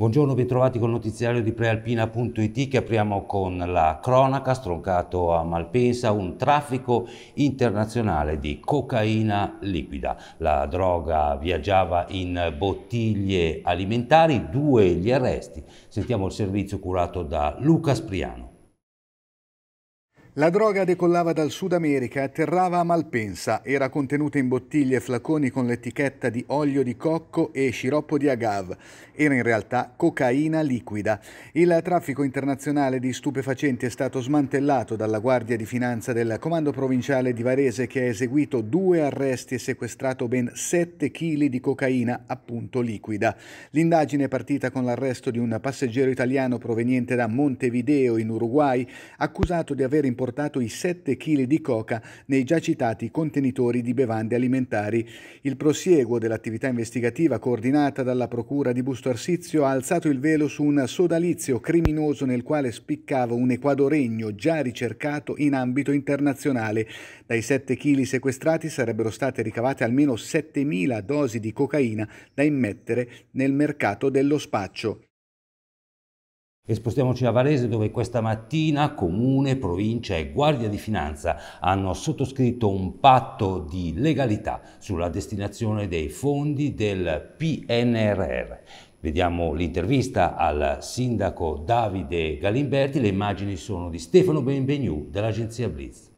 Buongiorno, bentrovati col notiziario di prealpina.it che apriamo con la cronaca stroncato a Malpensa un traffico internazionale di cocaina liquida. La droga viaggiava in bottiglie alimentari, due gli arresti. Sentiamo il servizio curato da Luca Spriano. La droga decollava dal Sud America, atterrava a Malpensa, era contenuta in bottiglie e flaconi con l'etichetta di olio di cocco e sciroppo di agave. Era in realtà cocaina liquida. Il traffico internazionale di stupefacenti è stato smantellato dalla Guardia di Finanza del Comando Provinciale di Varese che ha eseguito due arresti e sequestrato ben 7 kg di cocaina, appunto liquida. L'indagine è partita con l'arresto di un passeggero italiano proveniente da Montevideo in Uruguay, accusato di aver importato portato i 7 kg di coca nei già citati contenitori di bevande alimentari. Il prosieguo dell'attività investigativa coordinata dalla Procura di Busto Arsizio ha alzato il velo su un sodalizio criminoso nel quale spiccava un equadoregno già ricercato in ambito internazionale. Dai 7 kg sequestrati sarebbero state ricavate almeno 7.000 dosi di cocaina da immettere nel mercato dello spaccio. E spostiamoci a Varese dove questa mattina Comune, Provincia e Guardia di Finanza hanno sottoscritto un patto di legalità sulla destinazione dei fondi del PNRR. Vediamo l'intervista al sindaco Davide Galimberti, le immagini sono di Stefano Benvenu dell'agenzia Blitz.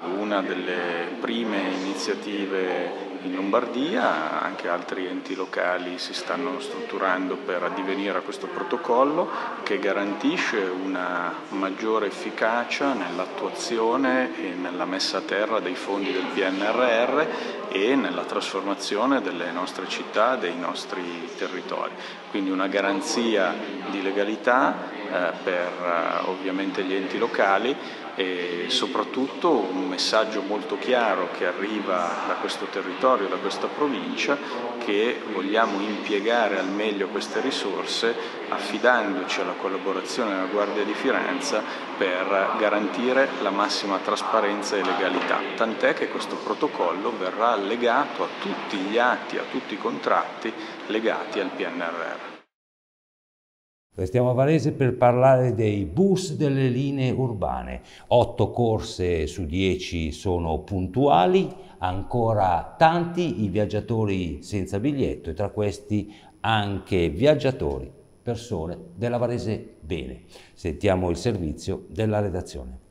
Una delle prime iniziative in Lombardia, anche altri enti locali si stanno strutturando per addivenire a questo protocollo che garantisce una maggiore efficacia nell'attuazione e nella messa a terra dei fondi del PNRR e nella trasformazione delle nostre città, dei nostri territori. Quindi una garanzia di legalità eh, per eh, ovviamente gli enti locali e soprattutto un messaggio molto chiaro che arriva da questo territorio, da questa provincia, che vogliamo impiegare al meglio queste risorse affidandoci alla collaborazione della Guardia di Firenze per garantire la massima trasparenza e legalità. Tant'è che questo protocollo verrà legato a tutti gli atti, a tutti i contratti legati al PNRR. Restiamo a Varese per parlare dei bus delle linee urbane. Otto corse su dieci sono puntuali, ancora tanti i viaggiatori senza biglietto e tra questi anche viaggiatori, persone della Varese Bene. Sentiamo il servizio della redazione.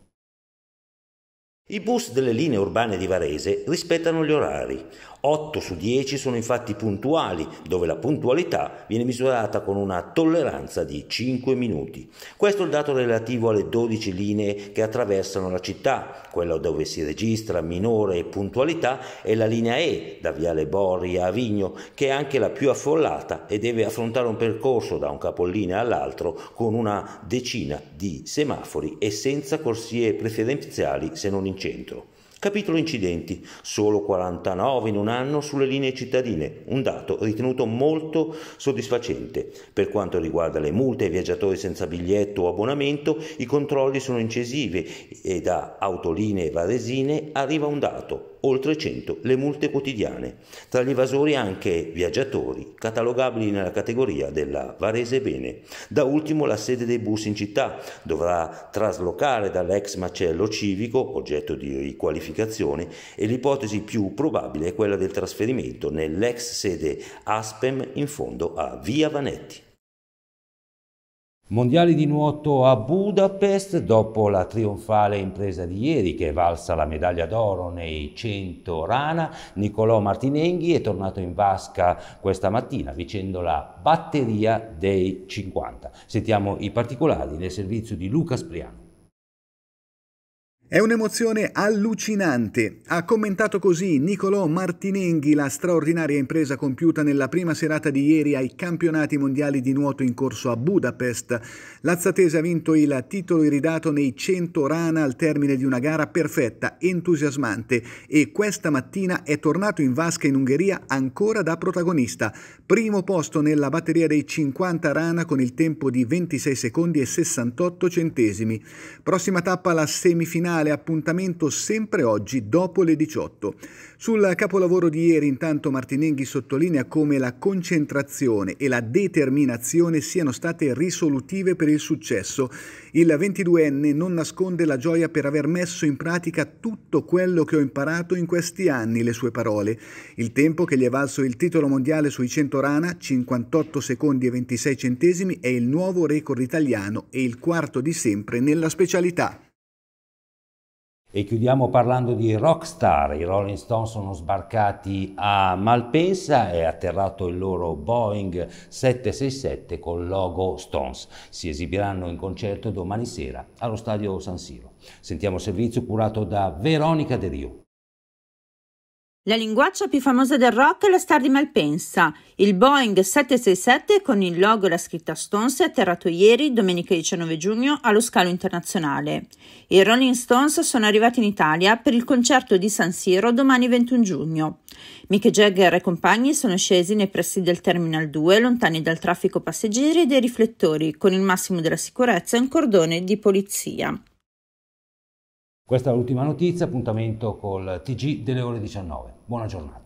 I bus delle linee urbane di Varese rispettano gli orari. 8 su 10 sono infatti puntuali, dove la puntualità viene misurata con una tolleranza di 5 minuti. Questo è il dato relativo alle 12 linee che attraversano la città. Quella dove si registra minore puntualità è la linea E, da Viale Borri a Avigno, che è anche la più affollata e deve affrontare un percorso da un capolinea all'altro con una decina di semafori e senza corsie preferenziali se non in centro. Capitolo incidenti, solo 49 in un anno sulle linee cittadine, un dato ritenuto molto soddisfacente. Per quanto riguarda le multe ai viaggiatori senza biglietto o abbonamento, i controlli sono incisivi e da autolinee varesine arriva un dato, oltre 100 le multe quotidiane, tra gli evasori anche viaggiatori, catalogabili nella categoria della Varese Bene. Da ultimo la sede dei bus in città dovrà traslocare dall'ex macello civico, oggetto di riqualificazione, e l'ipotesi più probabile è quella del trasferimento nell'ex sede Aspem in fondo a Via Vanetti. Mondiali di nuoto a Budapest, dopo la trionfale impresa di ieri che è valsa la medaglia d'oro nei 100 rana, Nicolò Martinenghi è tornato in vasca questa mattina vincendo la batteria dei 50. Sentiamo i particolari nel servizio di Luca Spriano. È un'emozione allucinante, ha commentato così Nicolò Martinenghi la straordinaria impresa compiuta nella prima serata di ieri ai campionati mondiali di nuoto in corso a Budapest. L'Azzatese ha vinto il titolo iridato nei 100 rana al termine di una gara perfetta, entusiasmante e questa mattina è tornato in vasca in Ungheria ancora da protagonista. Primo posto nella batteria dei 50 rana con il tempo di 26 secondi e 68 centesimi. Prossima tappa la semifinale finale, appuntamento sempre oggi dopo le 18. Sul capolavoro di ieri intanto Martinenghi sottolinea come la concentrazione e la determinazione siano state risolutive per il successo. Il 22enne non nasconde la gioia per aver messo in pratica tutto quello che ho imparato in questi anni, le sue parole. Il tempo che gli è valso il titolo mondiale sui 100 rana, 58 secondi e 26 centesimi, è il nuovo record italiano e il quarto di sempre nella specialità. E chiudiamo parlando di rockstar. I Rolling Stones sono sbarcati a Malpensa e è atterrato il loro Boeing 767 col logo Stones. Si esibiranno in concerto domani sera allo stadio San Siro. Sentiamo il servizio curato da Veronica De Rio. La linguaccia più famosa del rock è la star di Malpensa. Il Boeing 767 con il logo e la scritta Stones è atterrato ieri, domenica 19 giugno, allo scalo internazionale. I Rolling Stones sono arrivati in Italia per il concerto di San Siro domani 21 giugno. Mick Jagger e compagni sono scesi nei pressi del Terminal 2, lontani dal traffico passeggeri e dai riflettori, con il massimo della sicurezza e un cordone di polizia. Questa è l'ultima notizia, appuntamento col TG delle ore 19. Buona giornata.